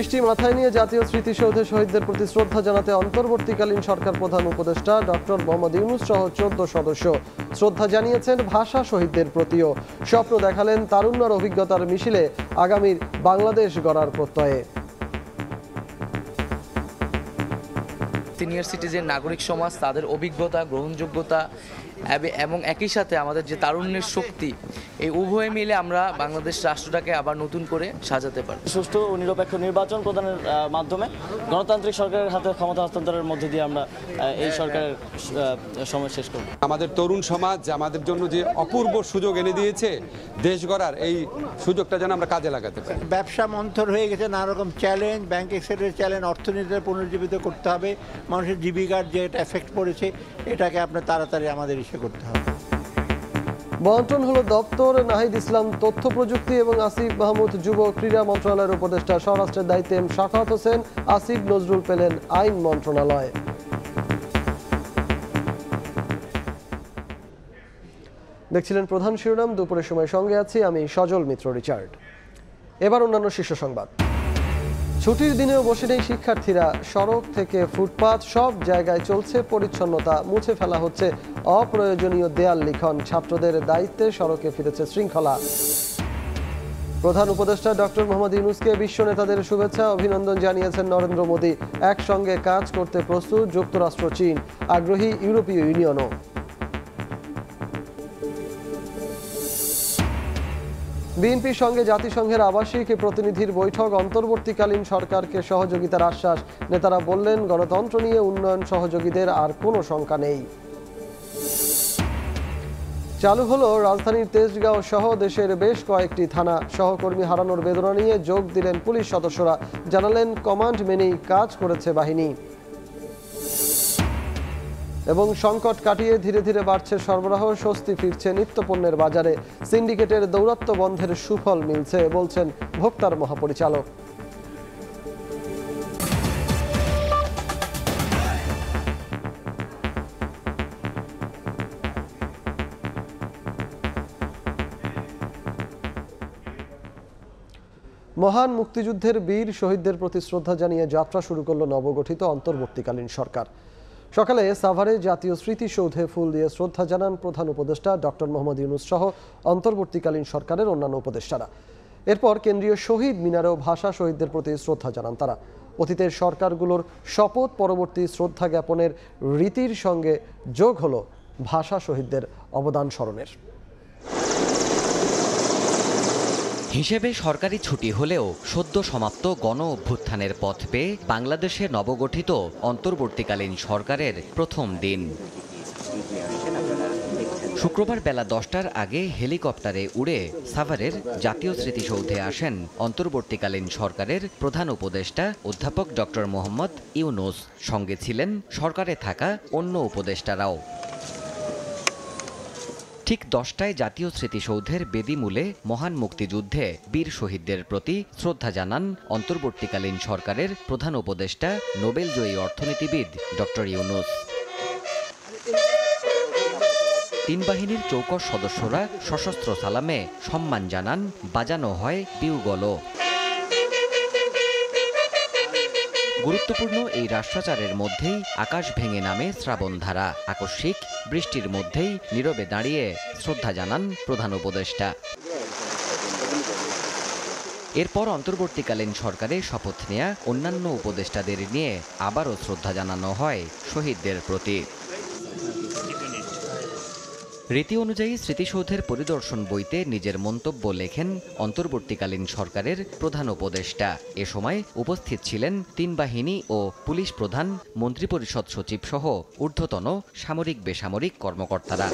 বৃষ্টি মাথায় নিয়ে জাতীয় স্মৃতিসৌধে শহীদদের প্রতি শ্রদ্ধা জানাতে অন্তর্বর্তীকালীন সরকার প্রধান উপদেষ্টা ডক্টর মোহাম্মদ ইউনুস সহ চোদ্দ সদস্য শ্রদ্ধা জানিয়েছেন ভাষা শহীদদের প্রতিও স্বপ্ন দেখালেন তারুণ্যর অভিজ্ঞতার মিছিলে আগামীর বাংলাদেশ গড়ার প্রত্যয়ে সিনিয়র সিটিজেন নাগরিক সমাজ তাদের অভিজ্ঞতা গ্রহণযোগ্যতা এবং একই সাথে আমাদের যে তারুণ্যের শক্তি এই উভয়ে মিলে আমরা বাংলাদেশ রাষ্ট্রটাকে আবার নতুন করে সাজাতে পারি সুষ্ঠু ও নিরপেক্ষ নির্বাচন প্রদানের মাধ্যমে গণতান্ত্রিক সরকারের হাতে ক্ষমতা হস্তান্তরের মধ্যে দিয়ে আমরা এই সরকারের সময় শেষ করব আমাদের তরুণ সমাজ আমাদের জন্য যে অপূর্ব সুযোগ এনে দিয়েছে দেশ গড়ার এই সুযোগটা যেন আমরা কাজে লাগাতে পারি ব্যবসা মন্থর হয়ে গেছে নানা রকম চ্যালেঞ্জ ব্যাংক সেক্টরের চ্যালেঞ্জ অর্থনীতিতে পুনর্জীবিত করতে হবে মানুষের জীবিকার যে এটা এফেক্ট পড়েছে এটাকে আপনার তাড়াতাড়ি আমাদের সে করতে হবে বন্টন হলো দপ্তর নাহিদ ইসলাম তথ্য প্রযুক্তি এবং আসিফ মাহমুদ যুব ক্রীড়া মন্ত্রণালয়ের উপদেষ্টা স্বরাষ্ট্রের দায়িত্বে এম শাফাত হোসেন আসিফ নজরুল পেলেন আইন মন্ত্রণালয় দেখছিলেন প্রধান শিরোনাম দুপুরের সময় সঙ্গে আছি আমি সজল মিত্র রিচার্ড এবার অন্যান্য শীর্ষ সংবাদ ছুটির দিনেও বসে নেই শিক্ষার্থীরা সড়ক থেকে ফুটপাত সব জায়গায় চলছে পরিচ্ছন্নতা মুছে ফেলা হচ্ছে অপ্রয়োজনীয় দেয়াল লিখন ছাত্রদের দায়িত্বে সড়কে ফিরেছে শৃঙ্খলা প্রধান উপদেষ্টা ডক্টর মোহাম্মদ ইউনুসকে বিশ্ব নেতাদের শুভেচ্ছা অভিনন্দন জানিয়েছেন নরেন্দ্র মোদী একসঙ্গে কাজ করতে প্রস্তুত যুক্তরাষ্ট্র চীন আগ্রহী ইউরোপীয় ইউনিয়নও বিএনপির সঙ্গে জাতিসংঘের আবাসিক প্রতিনিধির বৈঠক অন্তর্বর্তীকালীন সরকারকে সহযোগিতার আশ্বাস নেতারা বললেন গণতন্ত্র নিয়ে উন্নয়ন সহযোগীদের আর কোনো শঙ্কা নেই চালু হলো রাজধানীর তেজগাঁও সহ দেশের বেশ কয়েকটি থানা সহকর্মী হারানোর বেদনা নিয়ে যোগ দিলেন পুলিশ সদস্যরা জানালেন কমান্ড মেনেই কাজ করেছে বাহিনী এবং সংকট কাটিয়ে ধীরে ধীরে বাড়ছে সরবরাহ স্বস্তি ফিরছে নিত্যপণ্যের বাজারে সিন্ডিকেটের দৌরাত্ম বন্ধের সুফল মিলছে বলছেন ভোক্তার মহাপরিচালক মহান মুক্তিযুদ্ধের বীর শহীদদের প্রতি শ্রদ্ধা জানিয়ে যাত্রা শুরু করল নবগঠিত অন্তর্বর্তীকালীন সরকার সকালে সাভারে জাতীয় স্মৃতিসৌধে ফুল দিয়ে শ্রদ্ধা জানান প্রধান উপদেষ্টা ডক্টর মোহাম্মদ ইউনুস সহ অন্তর্বর্তীকালীন সরকারের অন্যান্য উপদেষ্টারা এরপর কেন্দ্রীয় শহীদ মিনারেও ভাষা শহীদদের প্রতি শ্রদ্ধা জানান তারা অতীতের সরকারগুলোর শপথ পরবর্তী শ্রদ্ধা জ্ঞাপনের রীতির সঙ্গে যোগ হল ভাষা শহীদদের অবদান স্মরণের হিসেবে সরকারি ছুটি হলেও সদ্য সমাপ্ত গণ অভ্যুত্থানের পথ পেয়ে বাংলাদেশে নবগঠিত অন্তর্বর্তীকালীন সরকারের প্রথম দিন শুক্রবার বেলা দশটার আগে হেলিকপ্টারে উড়ে সাভারের জাতীয় স্মৃতিসৌধে আসেন অন্তর্বর্তীকালীন সরকারের প্রধান উপদেষ্টা অধ্যাপক ডক্টর মোহাম্মদ ইউনুস সঙ্গে ছিলেন সরকারে থাকা অন্য উপদেষ্টারাও ঠিক দশটায় জাতীয় স্মৃতিসৌধের বেদিমূলে মহান মুক্তিযুদ্ধে বীর শহীদদের প্রতি শ্রদ্ধা জানান অন্তর্বর্তীকালীন সরকারের প্রধান উপদেষ্টা নোবেলজয়ী অর্থনীতিবিদ ডক্টর ইউনুস তিন বাহিনীর চৌকস সদস্যরা সশস্ত্র সালামে সম্মান জানান বাজানো হয় বিউগলও গুরুত্বপূর্ণ এই রাষ্ট্রাচারের মধ্যেই আকাশ ভেঙে নামে শ্রাবণধারা আকস্মিক বৃষ্টির মধ্যেই নীরবে দাঁড়িয়ে শ্রদ্ধা জানান প্রধান উপদেষ্টা এরপর অন্তর্বর্তীকালীন সরকারে শপথ নেয়া অন্যান্য উপদেষ্টাদের নিয়ে আবারও শ্রদ্ধা জানানো হয় শহীদদের প্রতি রীতি অনুযায়ী স্মৃতিসৌধের পরিদর্শন বইতে নিজের মন্তব্য লেখেন অন্তর্বর্তীকালীন সরকারের প্রধান উপদেষ্টা এ সময় উপস্থিত ছিলেন তিন বাহিনী ও পুলিশ প্রধান মন্ত্রিপরিষদ সচিব সহ ঊর্ধ্বতন সামরিক বেসামরিক কর্মকর্তারা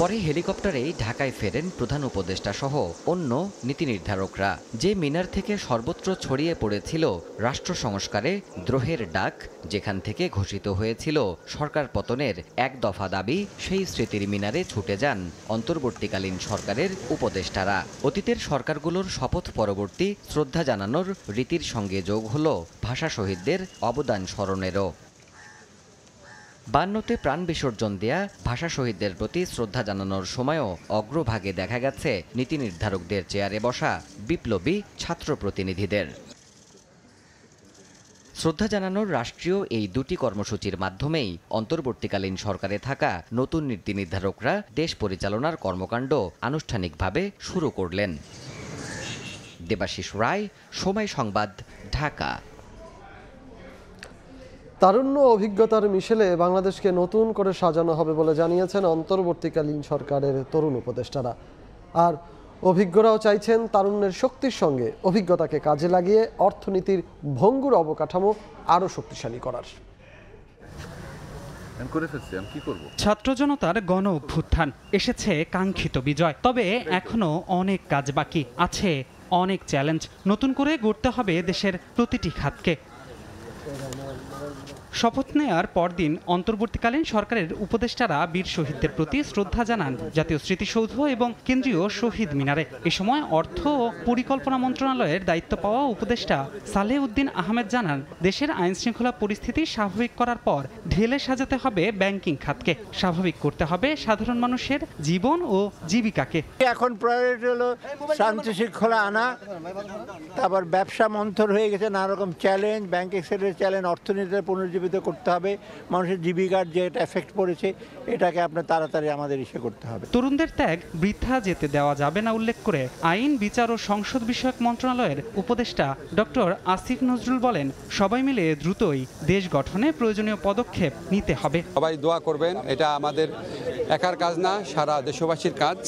পরে হেলিকপ্টারেই ঢাকায় ফেরেন প্রধান উপদেষ্টা সহ অন্য নীতি নির্ধারকরা যে মিনার থেকে সর্বত্র ছড়িয়ে পড়েছিল রাষ্ট্র সংস্কারে দ্রোহের ডাক যেখান থেকে ঘোষিত হয়েছিল সরকার পতনের এক দফা দাবি সেই স্মৃতির মিনারে ছুটে যান অন্তর্বর্তীকালীন সরকারের উপদেষ্টারা অতীতের সরকারগুলোর শপথ পরবর্তী শ্রদ্ধা জানানোর রীতির সঙ্গে যোগ হল ভাষা শহীদদের অবদান স্মরণেরও বান্নতে প্রাণ বিসর্জন দেয়া ভাষা শহীদদের প্রতি শ্রদ্ধা জানানোর সময়ও অগ্রভাগে দেখা গেছে নীতি নির্ধারকদের চেয়ারে বসা বিপ্লবী ছাত্র প্রতিনিধিদের শ্রদ্ধা জানানোর রাষ্ট্রীয় এই দুটি কর্মসূচির মাধ্যমেই অন্তর্বর্তীকালীন সরকারে থাকা নতুন নীতি নির্ধারকরা দেশ পরিচালনার কর্মকাণ্ড আনুষ্ঠানিকভাবে শুরু করলেন দেবাশিস রায় সময় সংবাদ ঢাকা তারুণ্য অভিজ্ঞতার মিশেলে বাংলাদেশকে নতুন করে সাজানো হবে বলে জানিয়েছেন অন্তর্বর্তীকালীন সরকারের তরুণ উপদেষ্টারা আর অভিজ্ঞরাও চাইছেন তারুণ্যের শক্তির সঙ্গে অভিজ্ঞতাকে কাজে লাগিয়ে অর্থনীতির ভঙ্গুর অবকাঠামো আরও শক্তিশালী করার ছাত্র জনতার গণ অভ্যুত্থান এসেছে কাঙ্ক্ষিত বিজয় তবে এখনো অনেক কাজ বাকি আছে অনেক চ্যালেঞ্জ নতুন করে গড়তে হবে দেশের প্রতিটি খাতকে শপথ নেয়ার পরদিন অন্তর্বর্তীকালীন সরকারের উপদেষ্টারা বীর শহীদদের প্রতি শ্রদ্ধা জানান জাতীয় স্মৃতিসৌধ এবং কেন্দ্রীয় শহীদ মিনারে এ সময় অর্থ ও পরিকল্পনা মন্ত্রণালয়ের দায়িত্ব পাওয়া উপদেষ্টা সালেহ উদ্দিন আহমেদ জানান দেশের আইন শৃঙ্খলা পরিস্থিতি স্বাভাবিক করার পর ঢেলে সাজাতে হবে ব্যাংকিং খাতকে স্বাভাবিক করতে হবে সাধারণ মানুষের জীবন ও জীবিকাকে এখন প্রায়োরিটি হলো শান্তি শৃঙ্খলা আনা তারপর ব্যবসা মন্থর হয়ে গেছে নানা রকম চ্যালেঞ্জ ব্যাংকিং সেক্টরের চ্যালেঞ্জ অর্থনীতির পুনর্জীবন জীবিত করতে হবে মানুষের জীবিকার যে এটা এফেক্ট পড়েছে এটাকে আপনার তাড়াতাড়ি আমাদের ইসে করতে হবে তরুণদের ত্যাগ বৃথা যেতে দেওয়া যাবে না উল্লেখ করে আইন বিচার ও সংসদ বিষয়ক মন্ত্রণালয়ের উপদেষ্টা ডক্টর আসিফ নজরুল বলেন সবাই মিলে দ্রুতই দেশ গঠনে প্রয়োজনীয় পদক্ষেপ নিতে হবে সবাই দোয়া করবেন এটা আমাদের একার কাজ না সারা দেশবাসীর কাজ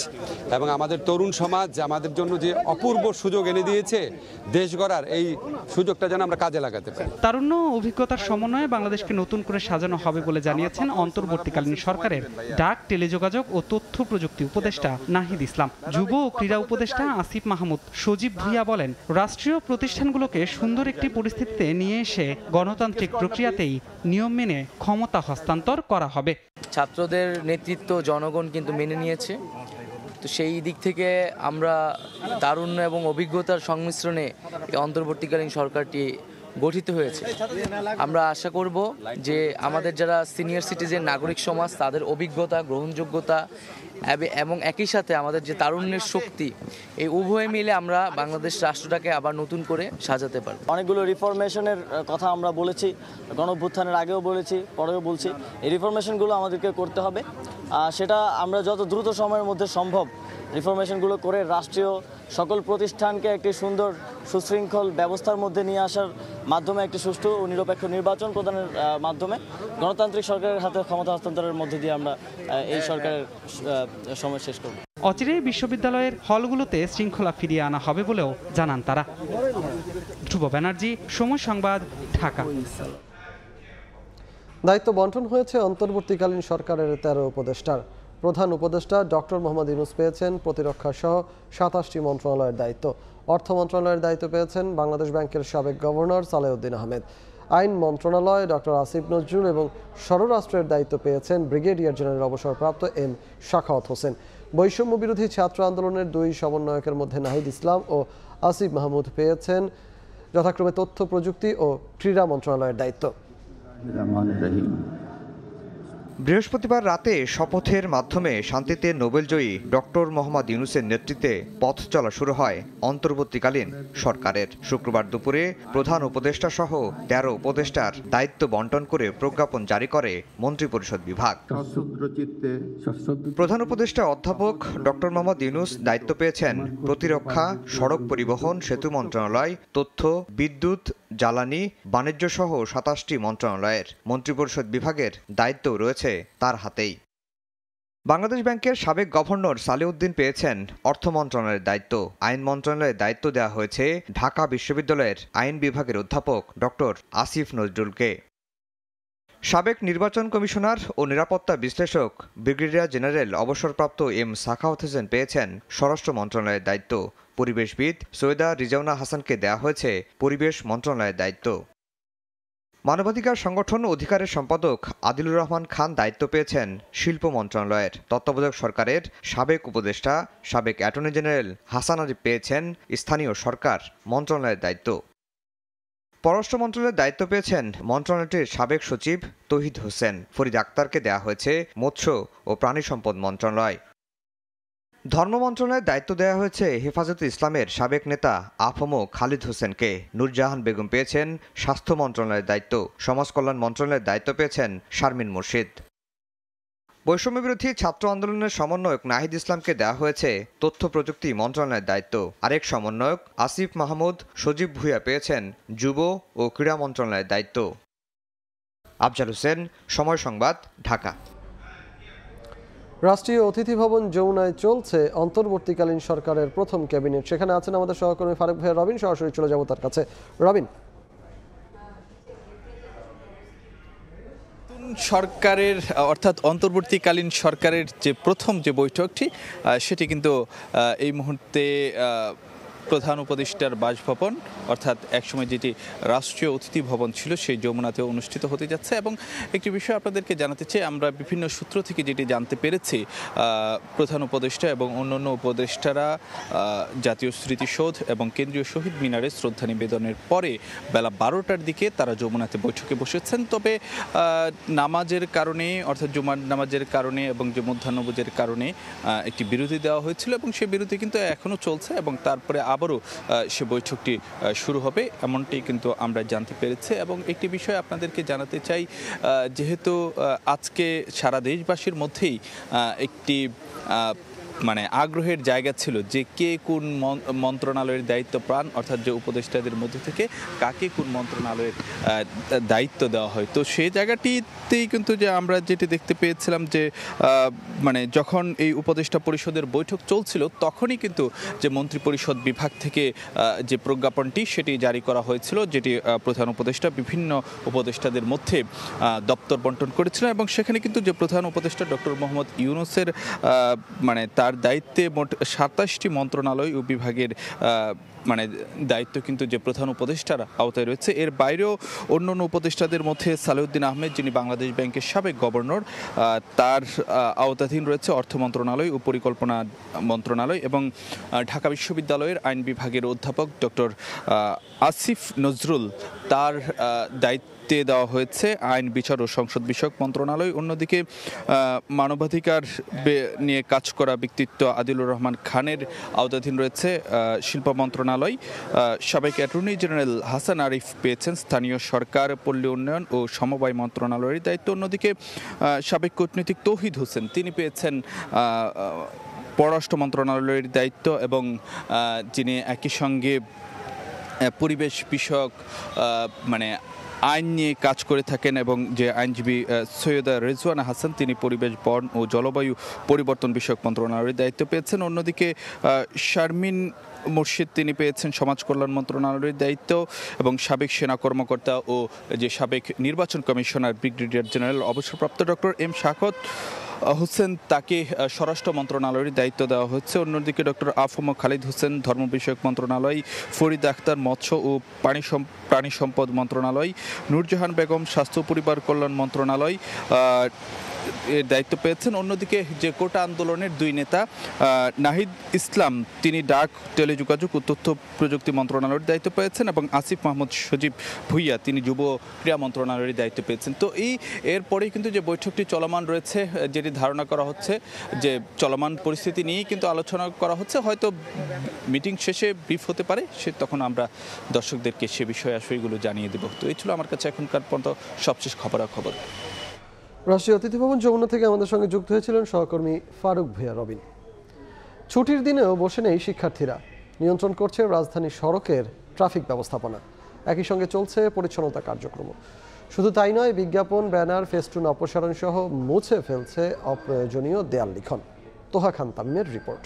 এবং আমাদের তরুণ সমাজ আমাদের জন্য যে অপূর্ব সুযোগ এনে দিয়েছে দেশ গড়ার এই সুযোগটা যেন আমরা কাজে লাগাতে পারি তারুণ্য অভিজ্ঞতার সমন্বয়ে বাংলাদেশকে নতুন করে সাজানো হবে বলে জানিয়েছেন অন্তর্বর্তীকালীন সরকারের ডাক টেলিযোগাযোগ ও তথ্য প্রযুক্তি উপদেষ্টা নাহিদ ইসলাম যুব ও ক্রীড়া উপদেষ্টা আসিফ মাহমুদ সজীব ভুইয়া বলেন রাষ্ট্রীয় প্রতিষ্ঠানগুলোকে সুন্দর একটি পরিস্থিতিতে নিয়ে এসে গণতান্ত্রিক প্রক্রিয়াতেই নিয়ম মেনে ক্ষমতা হস্তান্তর করা হবে ছাত্রদের নেতৃত্ব জনগণ কিন্তু মেনে নিয়েছে তো সেই দিক থেকে আমরা তারুণ্য এবং অভিজ্ঞতার সংমিশ্রণে অন্তর্বর্তীকালীন সরকারটি গঠিত হয়েছে আমরা আশা করব যে আমাদের যারা সিনিয়র সিটিজেন নাগরিক সমাজ তাদের অভিজ্ঞতা গ্রহণযোগ্যতা এবং একই সাথে আমাদের যে তারুণ্যের শক্তি এই উভয়ে মিলে আমরা বাংলাদেশ রাষ্ট্রটাকে আবার নতুন করে সাজাতে পারব অনেকগুলো রিফরমেশনের কথা আমরা বলেছি গণভ্যুত্থানের আগেও বলেছি পরেও বলছি এই রিফরমেশনগুলো আমাদেরকে করতে হবে সেটা আমরা যত দ্রুত সময়ের মধ্যে সম্ভব রিফরমেশনগুলো করে রাষ্ট্রীয় সকল প্রতিষ্ঠানকে একটি সুন্দর সুশৃঙ্খল ব্যবস্থার মধ্যে নিয়ে আসার মাধ্যমে একটি সুষ্ঠু ও নিরপেক্ষ নির্বাচন প্রদানের মাধ্যমে গণতান্ত্রিক সরকারের হাতে ক্ষমতা হস্তান্তরের মধ্যে দিয়ে আমরা এই সরকারের সময় শেষ করব অচিরেই বিশ্ববিদ্যালয়ের হলগুলোতে শৃঙ্খলা ফিরিয়ে আনা হবে বলেও জানান তারা ধ্রুব ব্যানার্জি সময় সংবাদ ঢাকা দায়িত্ব বন্টন হয়েছে অন্তর্বর্তীকালীন সরকারের তেরো উপদেষ্টার প্রধান উপদেষ্টা ডক্টর মোহাম্মদ ইউনুস পেয়েছেন প্রতিরক্ষা সহ সাতাশটি মন্ত্রণালয়ের দায়িত্ব অর্থ মন্ত্রণালয়ের দায়িত্ব পেয়েছেন বাংলাদেশ ব্যাংকের সাবেক গভর্নর সালেউদ্দিন আহমেদ আইন মন্ত্রণালয় ডক্টর আসিফ নজরুল এবং স্বরাষ্ট্রের দায়িত্ব পেয়েছেন ব্রিগেডিয়ার জেনারেল অবসরপ্রাপ্ত এম শাখাওয়াত হোসেন বৈষম্য বিরোধী ছাত্র আন্দোলনের দুই সমন্বয়কের মধ্যে নাহিদ ইসলাম ও আসিফ মাহমুদ পেয়েছেন যথাক্রমে তথ্য প্রযুক্তি ও ক্রীড়া মন্ত্রণালয়ের দায়িত্ব বৃহস্পতিবার রাতে শপথের মাধ্যমে শান্তিতে নোবেলজয়ী ডক্টর মোহাম্মদ ইউনুসের নেতৃত্বে পথ চলা শুরু হয় অন্তর্বর্তীকালীন সরকারের শুক্রবার দুপুরে প্রধান উপদেষ্টা সহ তেরো উপদেষ্টার দায়িত্ব বন্টন করে প্রজ্ঞাপন জারি করে মন্ত্রিপরিষদ বিভাগ প্রধান উপদেষ্টা অধ্যাপক ডক্টর মোহাম্মদ ইউনুস দায়িত্ব পেয়েছেন প্রতিরক্ষা সড়ক পরিবহন সেতু মন্ত্রণালয় তথ্য বিদ্যুৎ জ্বালানি বাণিজ্যসহ সাতাশটি মন্ত্রণালয়ের মন্ত্রিপরিষদ বিভাগের দায়িত্ব রয়েছে তার হাতেই বাংলাদেশ ব্যাংকের সাবেক গভর্নর সালেউদ্দিন পেয়েছেন অর্থ মন্ত্রণালয়ের দায়িত্ব আইন মন্ত্রণালয়ের দায়িত্ব দেওয়া হয়েছে ঢাকা বিশ্ববিদ্যালয়ের আইন বিভাগের অধ্যাপক ডক্টর আসিফ নজরুলকে সাবেক নির্বাচন কমিশনার ও নিরাপত্তা বিশ্লেষক ব্রিগেডিয়ার জেনারেল অবসরপ্রাপ্ত এম সাখাওয়াত হোসেন পেয়েছেন স্বরাষ্ট্র মন্ত্রণালয়ের দায়িত্ব পরিবেশবিদ সৈয়দা রিজাউনা হাসানকে দেয়া হয়েছে পরিবেশ মন্ত্রণালয়ের দায়িত্ব মানবাধিকার সংগঠন অধিকারের সম্পাদক আদিলুর রহমান খান দায়িত্ব পেয়েছেন শিল্প মন্ত্রণালয়ের তত্ত্বাবধায়ক সরকারের সাবেক উপদেষ্টা সাবেক অ্যাটর্নি জেনারেল হাসান আরিফ পেয়েছেন স্থানীয় সরকার মন্ত্রণালয়ের দায়িত্ব পররাষ্ট্র মন্ত্রণালয়ের দায়িত্ব পেয়েছেন মন্ত্রণালয়টির সাবেক সচিব তহিদ হোসেন ফরিদ আক্তারকে দেয়া হয়েছে মৎস্য ও প্রাণী সম্পদ মন্ত্রণালয় ধর্ম মন্ত্রণালয়ের দায়িত্ব দেওয়া হয়েছে হেফাজতে ইসলামের সাবেক নেতা আফমো খালিদ হোসেনকে নুরজাহান বেগম পেয়েছেন স্বাস্থ্য মন্ত্রণালয়ের দায়িত্ব সমাজ কল্যাণ মন্ত্রণালয়ের দায়িত্ব পেয়েছেন শারমিন মুর্শিদ বৈষম্য বিরোধী ছাত্র আন্দোলনের সমন্বয়ক নাহিদ ইসলামকে দেওয়া হয়েছে তথ্য প্রযুক্তি মন্ত্রণালয়ের দায়িত্ব আরেক সমন্বয়ক আসিফ মাহমুদ সজীব ভুইয়া পেয়েছেন যুব ও ক্রীড়া মন্ত্রণালয়ের দায়িত্ব আফজাল হোসেন সময় সংবাদ ঢাকা রাষ্ট্রীয় অতিথি ভবন যমুনায় চলছে অন্তর্বর্তীকালীন সরকারের প্রথম ক্যাবিনেট সেখানে আছেন আমাদের সহকর্মী ফারুক ভাই রবিন সরাসরি চলে যাব তার কাছে রবিন সরকারের অর্থাৎ অন্তর্বর্তীকালীন সরকারের যে প্রথম যে বৈঠকটি সেটি কিন্তু এই মুহূর্তে প্রধান উপদেষ্টার বাসভবন অর্থাৎ একসময় যেটি রাষ্ট্রীয় অতিথি ভবন ছিল সেই যমুনাতে অনুষ্ঠিত হতে যাচ্ছে এবং একটি বিষয় আপনাদেরকে জানাতে চাই আমরা বিভিন্ন সূত্র থেকে যেটি জানতে পেরেছি প্রধান উপদেষ্টা এবং অন্যান্য উপদেষ্টারা জাতীয় স্মৃতিসৌধ এবং কেন্দ্রীয় শহীদ মিনারে শ্রদ্ধা নিবেদনের পরে বেলা বারোটার দিকে তারা যমুনাতে বৈঠকে বসেছেন তবে নামাজের কারণে অর্থাৎ জুমার নামাজের কারণে এবং যে মধ্যাহ্নভোজের কারণে একটি বিরতি দেওয়া হয়েছিল এবং সেই বিরতি কিন্তু এখনও চলছে এবং তারপরে আবারও সে বৈঠকটি শুরু হবে এমনটি কিন্তু আমরা জানতে পেরেছি এবং একটি বিষয় আপনাদেরকে জানাতে চাই যেহেতু আজকে সারা দেশবাসীর মধ্যেই একটি মানে আগ্রহের জায়গা ছিল যে কে কোন মন্ত্রণালয়ের দায়িত্ব প্রাণ অর্থাৎ যে উপদেষ্টাদের মধ্যে থেকে কাকে কোন মন্ত্রণালয়ের দায়িত্ব দেওয়া হয় তো সেই জায়গাটিতেই কিন্তু যে আমরা যেটি দেখতে পেয়েছিলাম যে মানে যখন এই উপদেষ্টা পরিষদের বৈঠক চলছিল তখনই কিন্তু যে মন্ত্রিপরিষদ বিভাগ থেকে যে প্রজ্ঞাপনটি সেটি জারি করা হয়েছিল যেটি প্রধান উপদেষ্টা বিভিন্ন উপদেষ্টাদের মধ্যে দপ্তর বন্টন করেছিল এবং সেখানে কিন্তু যে প্রধান উপদেষ্টা ডক্টর মোহাম্মদ ইউনুসের মানে তার তার দায়িত্বে মোট সাতাশটি মন্ত্রণালয় ও বিভাগের মানে দায়িত্ব কিন্তু যে প্রধান উপদেষ্টার আওতায় রয়েছে এর বাইরেও অন্য অন্য উপদেষ্টাদের মধ্যে সালেউদ্দিন আহমেদ যিনি বাংলাদেশ ব্যাংকের সাবেক গভর্নর তার আওতাধীন রয়েছে অর্থ মন্ত্রণালয় ও পরিকল্পনা মন্ত্রণালয় এবং ঢাকা বিশ্ববিদ্যালয়ের আইন বিভাগের অধ্যাপক ডক্টর আসিফ নজরুল তার দায়িত্ব দায়িত্বে দেওয়া হয়েছে আইন বিচার ও সংসদ বিষয়ক মন্ত্রণালয় অন্যদিকে মানবাধিকার নিয়ে কাজ করা ব্যক্তিত্ব আদিলুর রহমান খানের আওতাধীন রয়েছে শিল্প মন্ত্রণালয় সাবেক অ্যাটর্নি জেনারেল হাসান আরিফ পেয়েছেন স্থানীয় সরকার পল্লী উন্নয়ন ও সমবায় মন্ত্রণালয়ের দায়িত্ব অন্যদিকে সাবেক কূটনীতিক তৌহিদ হোসেন তিনি পেয়েছেন পররাষ্ট্র মন্ত্রণালয়ের দায়িত্ব এবং যিনি একই সঙ্গে পরিবেশ বিষয়ক মানে আইন নিয়ে কাজ করে থাকেন এবং যে আইনজীবী সৈয়দা রেজওয়ানা হাসান তিনি পরিবেশ বন ও জলবায়ু পরিবর্তন বিষয়ক মন্ত্রণালয়ের দায়িত্ব পেয়েছেন অন্যদিকে শারমিন মুর্শিদ তিনি পেয়েছেন সমাজ কল্যাণ মন্ত্রণালয়ের দায়িত্ব এবং সাবেক সেনা কর্মকর্তা ও যে সাবেক নির্বাচন কমিশনার ব্রিগেডিয়ার জেনারেল অবসরপ্রাপ্ত ডক্টর এম শাকত হোসেন তাকে স্বরাষ্ট্র মন্ত্রণালয়ের দায়িত্ব দেওয়া হচ্ছে অন্যদিকে ডক্টর আফম খালিদ হোসেন ধর্ম বিষয়ক মন্ত্রণালয় ফরিদ আখতার মৎস্য ও পানি প্রাণী সম্পদ মন্ত্রণালয় নূরজাহান বেগম স্বাস্থ্য পরিবার কল্যাণ মন্ত্রণালয় এর দায়িত্ব পেয়েছেন অন্যদিকে যে কোটা আন্দোলনের দুই নেতা নাহিদ ইসলাম তিনি ডাক টেলিযোগাযোগ ও তথ্য প্রযুক্তি মন্ত্রণালয়ের দায়িত্ব পেয়েছেন এবং আসিফ মাহমুদ সজীব ভুইয়া তিনি যুব ক্রীড়া মন্ত্রণালয়ের দায়িত্ব পেয়েছেন তো এই এরপরেই কিন্তু যে বৈঠকটি চলমান রয়েছে যেটি ধারণা করা হচ্ছে যে চলমান পরিস্থিতি নিয়েই কিন্তু আলোচনা করা হচ্ছে হয়তো মিটিং শেষে ব্রিফ হতে পারে সে তখন আমরা দর্শকদেরকে সে বিষয়ে আসলেগুলো জানিয়ে দেব তো এই ছিল আমার কাছে এখনকার পর্যন্ত সবশেষ খবরাখবর রাষ্ট্রীয় অতিথি ভবন যমুনা থেকে আমাদের সঙ্গে যুক্ত হয়েছিলেন সহকর্মী ফারুক ভূয়া রবিন ছুটির দিনেও বসে নেই শিক্ষার্থীরা নিয়ন্ত্রণ করছে রাজধানী সড়কের ট্রাফিক ব্যবস্থাপনা একই সঙ্গে চলছে পরিচ্ছন্নতা কার্যক্রম শুধু তাই নয় বিজ্ঞাপন ব্যানার ফেস্টুন অপসারণ সহ মুছে ফেলছে অপ্রয়োজনীয় দেয়াল লিখন তোহা খান তামিমের রিপোর্ট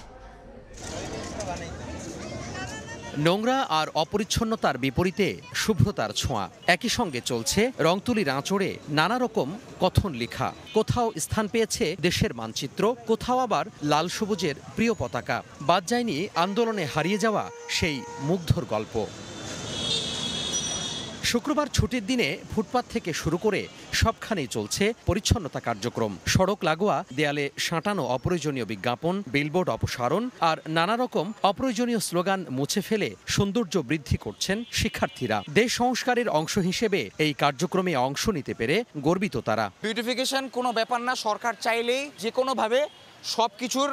নোংরা আর অপরিচ্ছন্নতার বিপরীতে শুভ্রতার ছোঁয়া একই সঙ্গে চলছে রংতুলির আঁচড়ে নানা রকম কথন লেখা কোথাও স্থান পেয়েছে দেশের মানচিত্র কোথাও আবার লাল সবুজের প্রিয় পতাকা বাদ যায়নি আন্দোলনে হারিয়ে যাওয়া সেই মুগ্ধর গল্প শুক্রবার ছুটির দিনে ফুটপাত থেকে শুরু করে সবখানেই চলছে পরিচ্ছন্নতা কার্যক্রম সড়ক লাগোয়া দেয়ালে সাঁটানো অপ্রয়োজনীয় বিজ্ঞাপন বিলবোর্ড অপসারণ আর নানা রকম অপ্রয়োজনীয় স্লোগান মুছে ফেলে সৌন্দর্য বৃদ্ধি করছেন শিক্ষার্থীরা দেশ সংস্কারের অংশ হিসেবে এই কার্যক্রমে অংশ নিতে পেরে গর্বিত তারা বিউটিফিকেশন কোনো ব্যাপার না সরকার চাইলেই যে কোনোভাবে সব কিছুর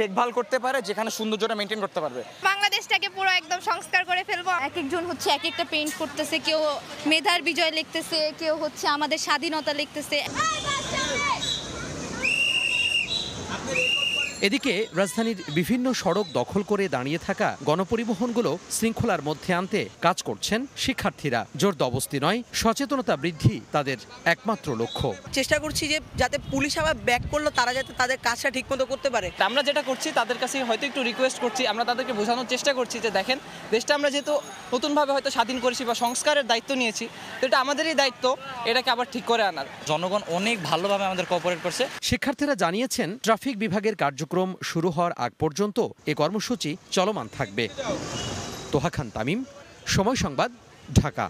দেখভাল করতে পারে যেখানে সৌন্দর্যটা মেনটেন করতে পারবে বাংলাদেশটাকে পুরো একদম সংস্কার করে ফেলবো এক একজন হচ্ছে এক একটা পেইন্ট করতেছে কেউ মেধার বিজয় লিখতেছে কেউ হচ্ছে আমাদের স্বাধীনতা লিখতেছে এদিকে রাজধানীর বিভিন্ন সড়ক দখল করে দাঁড়িয়ে থাকা গণপরিবহনগুলো শৃঙ্খলার মধ্যে আনতে কাজ করছেন শিক্ষার্থীরা জোর দবস্তি নয় সচেতনতা বৃদ্ধি তাদের একমাত্র লক্ষ্য চেষ্টা করছি যে যাতে পুলিশ আবার ব্যাক করলো তারা যাতে তাদের কাজটা ঠিকমতো করতে পারে আমরা যেটা করছি তাদের কাছে হয়তো একটু রিকোয়েস্ট করছি আমরা তাদেরকে বোঝানোর চেষ্টা করছি যে দেখেন দেশটা আমরা যেহেতু নতুনভাবে হয়তো স্বাধীন করেছি বা সংস্কারের দায়িত্ব নিয়েছি তো এটা আমাদেরই দায়িত্ব এটাকে আবার ঠিক করে আনার জনগণ অনেক ভালোভাবে আমাদের কোঅপারেট করছে শিক্ষার্থীরা জানিয়েছেন ট্রাফিক বিভাগের কার্য কার্যক্রম শুরু হওয়ার আগ পর্যন্ত এ কর্মসূচি চলমান থাকবে তোহা খান তামিম সময় সংবাদ ঢাকা